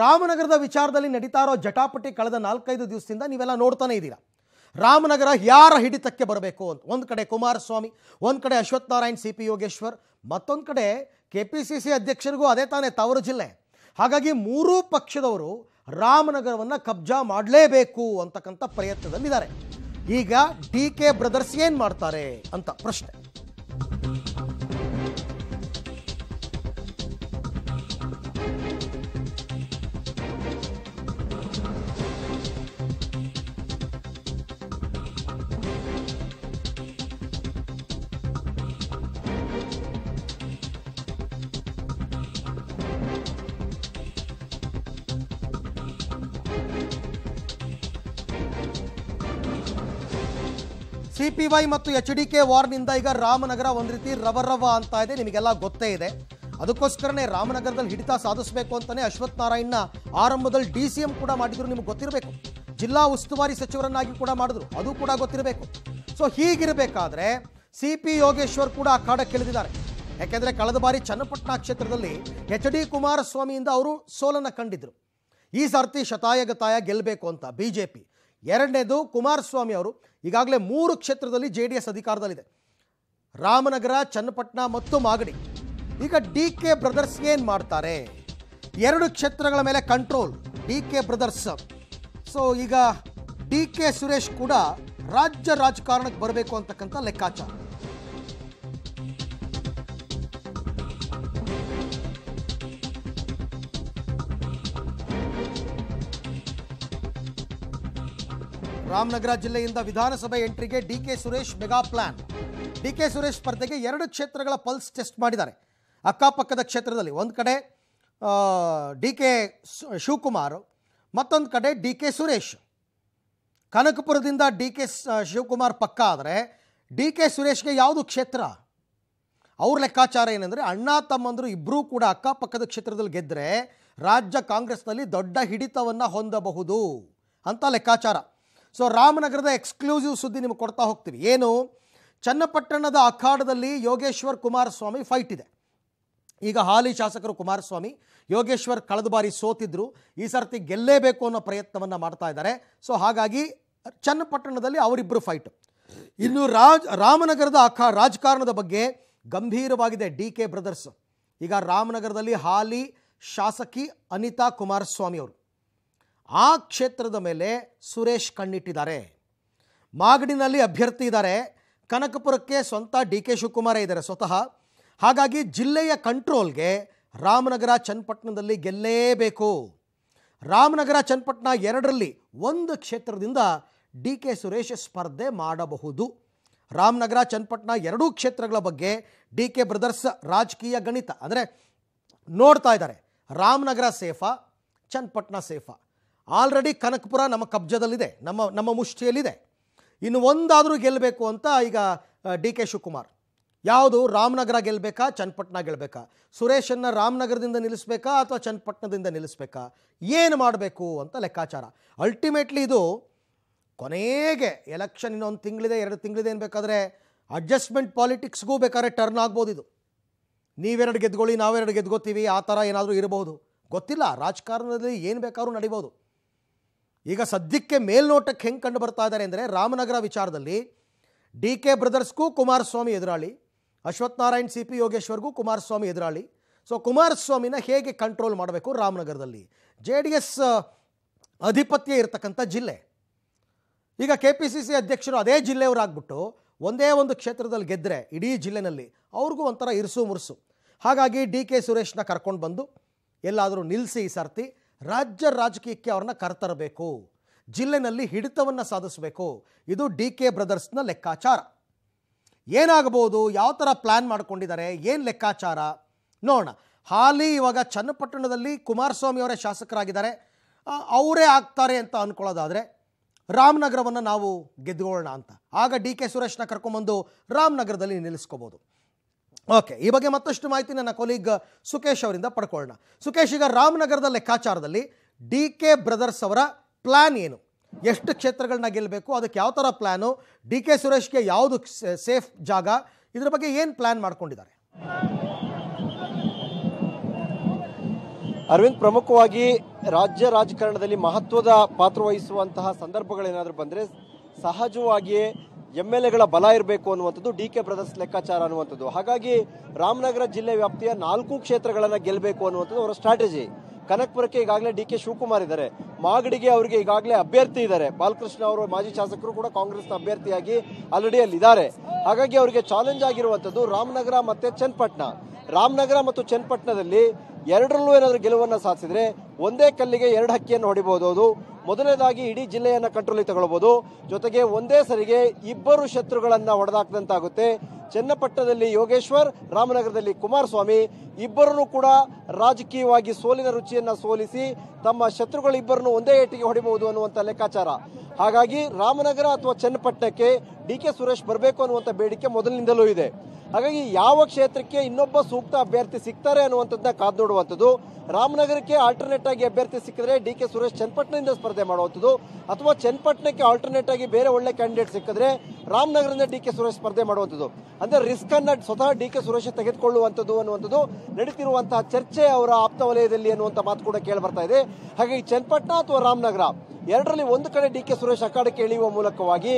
ರಾಮನಗರದ ವಿಚಾರದಲ್ಲಿ ನಡೀತಾ ಇರೋ ಜಟಾಪಟಿ ಕಳೆದ ನಾಲ್ಕೈದು ದಿವಸದಿಂದ ನೀವೆಲ್ಲ ನೋಡ್ತಾನೆ ಇದ್ದೀರಾ ರಾಮನಗರ ಯಾರ ಹಿಡಿತಕ್ಕೆ ಬರಬೇಕು ಅಂತ ಒಂದು ಕಡೆ ಕುಮಾರಸ್ವಾಮಿ ಒಂದು ಕಡೆ ನಾರಾಯಣ್ ಸಿ ಪಿ ಯೋಗೇಶ್ವರ್ ಮತ್ತೊಂದು ಕಡೆ ಕೆ ಪಿ ಸಿ ಸಿ ಅಧ್ಯಕ್ಷರಿಗೂ ಅದೇ ತಾನೇ ತವರು ಜಿಲ್ಲೆ ಹಾಗಾಗಿ ಮೂರೂ ಪಕ್ಷದವರು ರಾಮನಗರವನ್ನು ಕಬ್ಜಾ ಮಾಡಲೇಬೇಕು ಅಂತಕ್ಕಂಥ ಪ್ರಯತ್ನದಲ್ಲಿದ್ದಾರೆ ಈಗ ಡಿ ಕೆ ಬ್ರದರ್ಸ್ ಏನು ಮಾಡ್ತಾರೆ ಅಂತ ಪ್ರಶ್ನೆ ಸಿ ಪಿ ವೈ ಮತ್ತು ಎಚ್ ಡಿ ಕೆ ವಾರ್ನಿಂದ ಈಗ ರಾಮನಗರ ಒಂದು ರೀತಿ ರವರವ ಅಂತ ಇದೆ ನಿಮಗೆಲ್ಲ ಗೊತ್ತೇ ಇದೆ ಅದಕ್ಕೋಸ್ಕರನೇ ರಾಮನಗರದಲ್ಲಿ ಹಿಡಿತ ಸಾಧಿಸಬೇಕು ಅಂತಾನೆ ಅಶ್ವಥ್ ನಾರಾಯಣ ಆರಂಭದಲ್ಲಿ ಡಿ ಸಿ ಎಂ ಕೂಡ ಮಾಡಿದ್ರು ನಿಮ್ಗೆ ಗೊತ್ತಿರಬೇಕು ಜಿಲ್ಲಾ ಉಸ್ತುವಾರಿ ಸಚಿವರನ್ನಾಗಿ ಕೂಡ ಮಾಡಿದ್ರು ಅದು ಕೂಡ ಗೊತ್ತಿರಬೇಕು ಸೊ ಹೀಗಿರಬೇಕಾದ್ರೆ ಸಿ ಪಿ ಯೋಗೇಶ್ವರ್ ಕೂಡ ಅಖಾಡಕ್ಕಿಳಿದಿದ್ದಾರೆ ಯಾಕೆಂದರೆ ಕಳೆದ ಬಾರಿ ಚನ್ನಪಟ್ಟಣ ಕ್ಷೇತ್ರದಲ್ಲಿ ಎಚ್ ಡಿ ಕುಮಾರಸ್ವಾಮಿಯಿಂದ ಅವರು ಸೋಲನ್ನು ಕಂಡಿದ್ರು ಈ ಸರ್ತಿ ಶತಾಯಗತಾಯ ಗೆಲ್ಲಬೇಕು ಅಂತ ಬಿ ಜೆ ಪಿ ಎರಡನೇದು ಕುಮಾರಸ್ವಾಮಿ ಅವರು ಈಗಾಗಲೇ ಮೂರು ಕ್ಷೇತ್ರದಲ್ಲಿ ಜೆ ಡಿ ಎಸ್ ಅಧಿಕಾರದಲ್ಲಿದೆ ರಾಮನಗರ ಚನ್ನಪಟ್ಟಣ ಮತ್ತು ಮಾಗಡಿ ಈಗ ಡಿ ಕೆ ಬ್ರದರ್ಸ್ ಏನು ಮಾಡ್ತಾರೆ ಎರಡು ಕ್ಷೇತ್ರಗಳ ಮೇಲೆ control D K brothers so ಈಗ ಡಿ ಕೆ ಸುರೇಶ್ ಕೂಡ ರಾಜ್ಯ ರಾಜಕಾರಣಕ್ಕೆ ಬರಬೇಕು ಅಂತಕ್ಕಂಥ ಲೆಕ್ಕಾಚಾರ ರಾಮನಗರ ಜಿಲ್ಲೆಯಿಂದ ವಿಧಾನಸಭೆ ಎಂಟ್ರಿಗೆ D K Suresh mega plan K Suresh ಸ್ಪರ್ಧೆಗೆ ಎರಡು ಕ್ಷೇತ್ರಗಳ ಪಲ್ಸ್ ಟೆಸ್ಟ್ ಮಾಡಿದ್ದಾರೆ ಅಕ್ಕಪಕ್ಕದ ಕ್ಷೇತ್ರದಲ್ಲಿ ಒಂದು ಕಡೆ ಡಿ ಕೆ ಶಿವಕುಮಾರ್ ಮತ್ತೊಂದು ಕಡೆ ಡಿ ಕೆ ಸುರೇಶ್ ಕನಕಪುರದಿಂದ ಡಿ ಕೆ ಶಿವಕುಮಾರ್ ಪಕ್ಕ ಆದರೆ ಡಿ ಕೆ ಸುರೇಶ್ಗೆ ಯಾವುದು ಕ್ಷೇತ್ರ ಅವ್ರ ಲೆಕ್ಕಾಚಾರ ಏನಂದರೆ ಅಣ್ಣ ತಮ್ಮಂದರು ಇಬ್ಬರೂ ಕೂಡ ಅಕ್ಕಪಕ್ಕದ ಕ್ಷೇತ್ರದಲ್ಲಿ ಗೆದ್ದರೆ ರಾಜ್ಯ ಕಾಂಗ್ರೆಸ್ನಲ್ಲಿ ದೊಡ್ಡ ಹಿಡಿತವನ್ನು ಹೊಂದಬಹುದು ಅಂತ ಲೆಕ್ಕಾಚಾರ ಸೊ ರಾಮನಗರದ ಎಕ್ಸ್ಕ್ಲೂಸಿವ್ ಸುದ್ದಿ ನಿಮಗೆ ಕೊಡ್ತಾ ಹೋಗ್ತೀವಿ ಏನು ಚನ್ನಪಟ್ಟಣದ ಅಖಾಡದಲ್ಲಿ ಯೋಗೇಶ್ವರ್ ಕುಮಾರಸ್ವಾಮಿ ಫೈಟ್ ಇದೆ ಈಗ ಹಾಲಿ ಶಾಸಕರು ಕುಮಾರಸ್ವಾಮಿ ಯೋಗೇಶ್ವರ್ ಕಳೆದ ಬಾರಿ ಸೋತಿದ್ರು ಈ ಸರ್ತಿ ಗೆಲ್ಲೇಬೇಕು ಅನ್ನೋ ಪ್ರಯತ್ನವನ್ನು ಮಾಡ್ತಾ ಇದ್ದಾರೆ ಸೊ ಹಾಗಾಗಿ ಚನ್ನಪಟ್ಟಣದಲ್ಲಿ ಅವರಿಬ್ಬರು ಫೈಟ್ ಇನ್ನು ರಾಜ್ ರಾಮನಗರದ ಅಖಾ ರಾಜಕಾರಣದ ಬಗ್ಗೆ ಗಂಭೀರವಾಗಿದೆ ಡಿ ಕೆ ಬ್ರದರ್ಸ್ ಈಗ ರಾಮನಗರದಲ್ಲಿ ಹಾಲಿ ಶಾಸಕಿ ಅನಿತಾ ಕುಮಾರಸ್ವಾಮಿ ಅವರು ಆ ಕ್ಷೇತ್ರದ ಮೇಲೆ ಸುರೇಶ್ ಕಣ್ಣಿಟ್ಟಿದ್ದಾರೆ ಮಾಗಡಿನಲ್ಲಿ ಅಭ್ಯರ್ಥಿ ಇದ್ದಾರೆ ಕನಕಪುರಕ್ಕೆ ಸ್ವಂತ ಡಿ ಕೆ ಶಿವಕುಮಾರ ಇದ್ದಾರೆ ಸ್ವತಃ ಹಾಗಾಗಿ ಜಿಲ್ಲೆಯ ಕಂಟ್ರೋಲ್ಗೆ ರಾಮನಗರ ಚನ್ನಪಟ್ಟಣದಲ್ಲಿ ಗೆಲ್ಲೇಬೇಕು ರಾಮನಗರ ಚನ್ನಪಟ್ಟಣ ಎರಡರಲ್ಲಿ ಒಂದು ಕ್ಷೇತ್ರದಿಂದ ಡಿ ಕೆ ಸುರೇಶ್ ಸ್ಪರ್ಧೆ ಮಾಡಬಹುದು ರಾಮನಗರ ಚನ್ನಪಟ್ಟಣ ಎರಡೂ ಕ್ಷೇತ್ರಗಳ ಬಗ್ಗೆ ಡಿ ಕೆ ಬ್ರದರ್ಸ್ ರಾಜಕೀಯ ಗಣಿತ ಅಂದರೆ ನೋಡ್ತಾ ಇದ್ದಾರೆ ರಾಮನಗರ ಸೇಫಾ ಚನ್ನಪಟ್ಟಣ ಸೇಫಾ ಆಲ್ರೆಡಿ ಕನಕಪುರ ನಮ್ಮ ಕಬ್ಜದಲ್ಲಿದೆ ನಮ್ಮ ನಮ್ಮ ಮುಷ್ಟಿಯಲ್ಲಿದೆ ಇನ್ನು ಒಂದಾದರೂ ಗೆಲ್ಲಬೇಕು ಅಂತ ಈಗ ಡಿ ಕೆ ಶಿವಕುಮಾರ್ ಯಾವುದು ರಾಮನಗರ ಗೆಲ್ಲಬೇಕಾ ಚನ್ನಪಟ್ಟಣ ಗೆಲ್ಲಬೇಕಾ ಸುರೇಶನ್ನು ರಾಮನಗರದಿಂದ ನಿಲ್ಲಿಸ್ಬೇಕಾ ಅಥವಾ ಚನ್ನಪಟ್ಟಣದಿಂದ ನಿಲ್ಲಿಸ್ಬೇಕಾ ಏನು ಮಾಡಬೇಕು ಅಂತ ಲೆಕ್ಕಾಚಾರ ಅಲ್ಟಿಮೇಟ್ಲಿ ಇದು ಕೊನೆಗೆ ಎಲೆಕ್ಷನ್ ಇನ್ನೊಂದು ತಿಂಗಳಿದೆ ಎರಡು ತಿಂಗಳಿದೆ ಏನು ಬೇಕಾದರೆ ಅಡ್ಜಸ್ಟ್ಮೆಂಟ್ ಪಾಲಿಟಿಕ್ಸ್ಗೂ ಬೇಕಾದ್ರೆ ಟರ್ನ್ ಆಗ್ಬೋದು ಇದು ನೀವೆರಡು ಗೆದ್ಕೊಳ್ಳಿ ನಾವೆರಡು ಗೆದ್ಕೋತೀವಿ ಆ ಥರ ಏನಾದರೂ ಇರಬಹುದು ಗೊತ್ತಿಲ್ಲ ರಾಜಕಾರಣದಲ್ಲಿ ಏನು ಬೇಕಾದ್ರೂ ನಡಿಬೋದು ಈಗ ಸದ್ಯಕ್ಕೆ ಮೇಲ್ನೋಟಕ್ಕೆ ಹೆಂಗೆ ಕಂಡು ಬರ್ತಾ ಇದ್ದಾರೆ ಅಂದರೆ ರಾಮನಗರ ವಿಚಾರದಲ್ಲಿ ಡಿ ಕೆ ಬ್ರದರ್ಸ್ಗೂ ಕುಮಾರಸ್ವಾಮಿ ಎದುರಾಳಿ ಅಶ್ವತ್ಥನಾರಾಯಣ್ ಸಿ ಪಿ ಯೋಗೇಶ್ವರ್ಗೂ ಕುಮಾರಸ್ವಾಮಿ ಎದುರಾಳಿ ಸೊ ಕುಮಾರಸ್ವಾಮಿನ ಹೇಗೆ ಕಂಟ್ರೋಲ್ ಮಾಡಬೇಕು ರಾಮನಗರದಲ್ಲಿ ಜೆ ಡಿ ಎಸ್ ಅಧಿಪತ್ಯ ಇರತಕ್ಕಂಥ ಜಿಲ್ಲೆ ಈಗ ಕೆ ಪಿ ಸಿ ಸಿ ಅಧ್ಯಕ್ಷರು ಅದೇ ಜಿಲ್ಲೆಯವರಾಗ್ಬಿಟ್ಟು ಒಂದೇ ಒಂದು ಕ್ಷೇತ್ರದಲ್ಲಿ ಗೆದ್ದರೆ ಇಡೀ ಜಿಲ್ಲೆನಲ್ಲಿ ಅವ್ರಿಗೂ ಒಂಥರ ಇರಿಸು ಮುರುಸು ಹಾಗಾಗಿ ಡಿ ಕೆ ಸುರೇಶ್ನ ಕರ್ಕೊಂಡು ಬಂದು ಎಲ್ಲಾದರೂ ನಿಲ್ಲಿಸಿ ಈ ಸರ್ತಿ ರಾಜ್ಯ ರಾಜಕೀಯಕ್ಕೆ ಅವ್ರನ್ನ ಕರೆತರಬೇಕು ಜಿಲ್ಲೆನಲ್ಲಿ ಹಿಡಿತವನ್ನು ಸಾಧಿಸಬೇಕು ಇದು ಡಿ ಕೆ ಬ್ರದರ್ಸ್ನ ಲೆಕ್ಕಾಚಾರ ಏನಾಗಬಹುದು ಯಾವ ಥರ ಪ್ಲ್ಯಾನ್ ಮಾಡ್ಕೊಂಡಿದ್ದಾರೆ ಏನು ಲೆಕ್ಕಾಚಾರ ನೋಡೋಣ ಹಾಲಿ ಇವಾಗ ಚನ್ನಪಟ್ಟಣದಲ್ಲಿ ಕುಮಾರಸ್ವಾಮಿ ಅವರೇ ಶಾಸಕರಾಗಿದ್ದಾರೆ ಅವರೇ ಆಗ್ತಾರೆ ಅಂತ ಅಂದ್ಕೊಳ್ಳೋದಾದರೆ ರಾಮನಗರವನ್ನು ನಾವು ಗೆದ್ಕೊಳ್ಳೋಣ ಅಂತ ಆಗ ಡಿ ಕೆ ಸುರೇಶ್ನ ಕರ್ಕೊಂಬಂದು ರಾಮನಗರದಲ್ಲಿ ನಿಲ್ಲಿಸ್ಕೋಬೋದು ಓಕೆ ಈ ಬಗ್ಗೆ ಮತ್ತಷ್ಟು ಮಾಹಿತಿ ನನ್ನ ಕೊಲೀಗ್ ಸುಕೇಶ್ ಅವರಿಂದ ಪಡ್ಕೊಳ್ಳೋಣ ಸುಕೇಶ್ ಈಗ ರಾಮನಗರದ ಲೆಕ್ಕಾಚಾರದಲ್ಲಿ ಡಿ ಕೆ ಬ್ರದರ್ಸ್ ಅವರ ಪ್ಲ್ಯಾನ್ ಏನು ಎಷ್ಟು ಕ್ಷೇತ್ರಗಳನ್ನ ಗೆಲ್ಲಬೇಕು ಅದಕ್ಕೆ ಯಾವ ಥರ ಪ್ಲ್ಯಾನು ಡಿ ಕೆ ಸುರೇಶ್ಗೆ ಯಾವುದು ಸೇಫ್ ಜಾಗ ಇದ್ರ ಬಗ್ಗೆ ಏನು ಪ್ಲಾನ್ ಮಾಡ್ಕೊಂಡಿದ್ದಾರೆ ಅರವಿಂದ್ ಪ್ರಮುಖವಾಗಿ ರಾಜ್ಯ ರಾಜಕಾರಣದಲ್ಲಿ ಮಹತ್ವದ ಪಾತ್ರ ವಹಿಸುವಂತಹ ಸಂದರ್ಭಗಳೇನಾದರೂ ಬಂದರೆ ಸಹಜವಾಗಿಯೇ ಎಮ್ ಎಲ್ ಎಗಳ ಬಲ ಇರಬೇಕು ಅನ್ನುವಂಥದ್ದು ಡಿ ಕೆ ಬ್ರದರ್ಸ್ ಲೆಕ್ಕಾಚಾರ ಅನ್ನುವಂಥದ್ದು ಹಾಗಾಗಿ ರಾಮನಗರ ಜಿಲ್ಲೆ ವ್ಯಾಪ್ತಿಯ ನಾಲ್ಕು ಕ್ಷೇತ್ರಗಳನ್ನು ಗೆಲ್ಲಬೇಕು ಅನ್ನುವಂಥದ್ದು ಅವರ ಸ್ಟ್ರಾಟಜಿ ಕನಕಪುರಕ್ಕೆ ಈಗಾಗಲೇ ಡಿ ಕೆ ಶಿವಕುಮಾರ್ ಇದ್ದಾರೆ ಮಾಗಡಿಗೆ ಅವರಿಗೆ ಈಗಾಗಲೇ ಅಭ್ಯರ್ಥಿ ಇದ್ದಾರೆ ಬಾಲಕೃಷ್ಣ ಅವರು ಮಾಜಿ ಶಾಸಕರು ಕೂಡ ಕಾಂಗ್ರೆಸ್ನ ಅಭ್ಯರ್ಥಿಯಾಗಿ ಆಲ್ರೆಡಿ ಅಲ್ಲಿದ್ದಾರೆ ಹಾಗಾಗಿ ಅವರಿಗೆ ಚಾಲೆಂಜ್ ಆಗಿರುವಂಥದ್ದು ರಾಮನಗರ ಮತ್ತು ಚನ್ನಪಟ್ಟಣ ರಾಮನಗರ ಮತ್ತು ಚನ್ನಪಟ್ಟಣದಲ್ಲಿ ಎರಡರಲ್ಲೂ ಏನಾದರೂ ಗೆಲುವನ್ನು ಸಾಧಿಸಿದ್ರೆ ಒಂದೇ ಕಲ್ಲಿಗೆ ಎರಡು ಹಕ್ಕಿಯನ್ನು ಹೊಡಿಬಹುದು ಮೊದಲನೇದಾಗಿ ಇಡೀ ಜಿಲ್ಲೆಯನ್ನು ಕಂಟ್ರೋಲಿ ತಗೊಳ್ಬಹುದು ಜೊತೆಗೆ ಒಂದೇ ಸರಿಗೆ ಇಬ್ಬರು ಶತ್ರುಗಳನ್ನು ಹೊಡೆದಾಕ್ದಂತಾಗುತ್ತೆ ಚನ್ನಪಟ್ಟಣದಲ್ಲಿ ಯೋಗೇಶ್ವರ್ ರಾಮನಗರದಲ್ಲಿ ಕುಮಾರಸ್ವಾಮಿ ಇಬ್ಬರನ್ನು ಕೂಡ ರಾಜಕೀಯವಾಗಿ ಸೋಲಿನ ರುಚಿಯನ್ನ ಸೋಲಿಸಿ ತಮ್ಮ ಇಬ್ಬರನ್ನು ಒಂದೇ ಏಟಿಗೆ ಹೊಡಿಬಹುದು ಅನ್ನುವಂಥ ಲೆಕ್ಕಾಚಾರ ಹಾಗಾಗಿ ರಾಮನಗರ ಅಥವಾ ಚನ್ನಪಟ್ಟಣಕ್ಕೆ ಡಿ ಕೆ ಸುರೇಶ್ ಬರಬೇಕು ಅನ್ನುವಂಥ ಬೇಡಿಕೆ ಮೊದಲಿನಿಂದಲೂ ಇದೆ ಹಾಗಾಗಿ ಯಾವ ಕ್ಷೇತ್ರಕ್ಕೆ ಇನ್ನೊಬ್ಬ ಸೂಕ್ತ ಅಭ್ಯರ್ಥಿ ಸಿಗ್ತಾರೆ ಅನ್ನುವಂಥದ್ದನ್ನ ಕಾದ್ ನೋಡುವಂಥದ್ದು ರಾಮನಗರಕ್ಕೆ ಆಲ್ಟರ್ನೇಟ್ ಆಗಿ ಅಭ್ಯರ್ಥಿ ಸಿಕ್ಕಿದ್ರೆ ಡಿ ಕೆ ಸುರೇಶ್ ಚನ್ನಪಟ್ಟಣದಿಂದ ಸ್ಪರ್ಧೆ ಮಾಡುವಂಥದ್ದು ಅಥವಾ ಚನ್ನಪಟ್ಟಣಕ್ಕೆ ಆಲ್ಟರ್ನೇಟ್ ಆಗಿ ಬೇರೆ ಒಳ್ಳೆ ಕ್ಯಾಂಡಿಡೇಟ್ ಸಿಕ್ಕಿದ್ರೆ ರಾಮನಗರದಿಂದ ಡಿ ಕೆ ಸುರೇಶ್ ಸ್ಪರ್ಧೆ ಮಾಡುವಂಥದ್ದು ಅಂದರೆ ರಿಸ್ಕ್ ಅನ್ನ ಸ್ವತಃ ಡಿ ಕೆ ಸುರೇಶ್ ತೆಗೆದುಕೊಳ್ಳುವಂಥದ್ದು ಅನ್ನುವಂಥದ್ದು ನಡೀತಿರುವಂತಹ ಚರ್ಚೆ ಅವರ ಆಪ್ತ ವಲಯದಲ್ಲಿ ಅನ್ನುವಂಥ ಮಾತು ಕೂಡ ಕೇಳಿ ಬರ್ತಾ ಇದೆ ಹಾಗೆ ಈ ಚನ್ನಪಟ್ಟಣ ಅಥವಾ ರಾಮನಗರ ಎರಡರಲ್ಲಿ ಒಂದು ಕಡೆ ಡಿ ಕೆ ಸುರೇಶ್ ಅಖಾಡಕ್ಕೆ ಇಳಿಯುವ ಮೂಲಕವಾಗಿ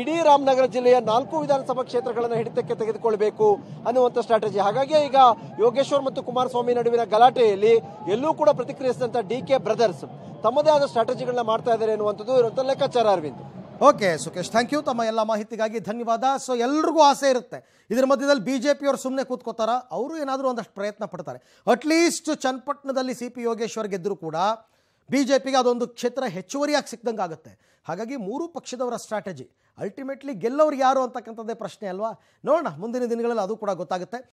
ಇಡೀ ರಾಮನಗರ ಜಿಲ್ಲೆಯ ನಾಲ್ಕು ವಿಧಾನಸಭಾ ಕ್ಷೇತ್ರಗಳನ್ನು ಹಿಡಿತಕ್ಕೆ ತೆಗೆದುಕೊಳ್ಬೇಕು ಅನ್ನುವಂಥ ಸ್ಟ್ರಾಟಜಿ ಹಾಗಾಗಿ ಈಗ ಯೋಗೇಶ್ವರ್ ಮತ್ತು ಕುಮಾರಸ್ವಾಮಿ ನಡುವಿನ ಗಲಾಟೆಯಲ್ಲಿ ಎಲ್ಲೂ ಕೂಡ ಪ್ರತಿಕ್ರಿಯಿಸಿದಂತಹ ಡಿ ಕೆ ಬ್ರದರ್ಸ್ ತಮ್ಮದೇ ಆದ ಸ್ಟ್ರಾಟಜಿಗಳನ್ನ ಮಾಡ್ತಾ ಇದ್ದಾರೆ ಅನ್ನುವಂಥದ್ದು ಇರುವಂತಹ ಲೆಕ್ಕಾಚಾರ Arvind okay Sukhesh thank you ತಮ್ಮ ಎಲ್ಲ ಮಾಹಿತಿಗಾಗಿ ಧನ್ಯವಾದ ಸೊ ಎಲ್ರಿಗೂ ಆಸೆ ಇರುತ್ತೆ ಇದರ ಮಧ್ಯದಲ್ಲಿ ಬಿ ಜೆ ಪಿಯವರು ಸುಮ್ಮನೆ ಕೂತ್ಕೋತಾರ ಅವರು ಏನಾದರೂ ಒಂದಷ್ಟು ಪ್ರಯತ್ನ ಪಡ್ತಾರೆ ಅಟ್ಲೀಸ್ಟ್ ಚನ್ನಪಟ್ಟಣದಲ್ಲಿ ಸಿ ಪಿ ಯೋಗೇಶ್ವರ್ ಗೆದ್ದರೂ ಕೂಡ ಬಿ ಜೆ ಪಿಗೆ ಅದೊಂದು ಕ್ಷೇತ್ರ ಹೆಚ್ಚುವರಿಯಾಗಿ ಸಿಕ್ಕಿದಂಗೆ ಆಗುತ್ತೆ ಹಾಗಾಗಿ ಮೂರೂ ಪಕ್ಷದವರ ಸ್ಟ್ರಾಟಜಿ ಅಲ್ಟಿಮೇಟ್ಲಿ ಗೆಲ್ಲೋರು ಯಾರು ಅಂತಕ್ಕಂಥದ್ದೇ ಪ್ರಶ್ನೆ ಅಲ್ವಾ ನೋಡೋಣ ಮುಂದಿನ ದಿನಗಳಲ್ಲಿ ಅದು ಕೂಡ ಗೊತ್ತಾಗುತ್ತೆ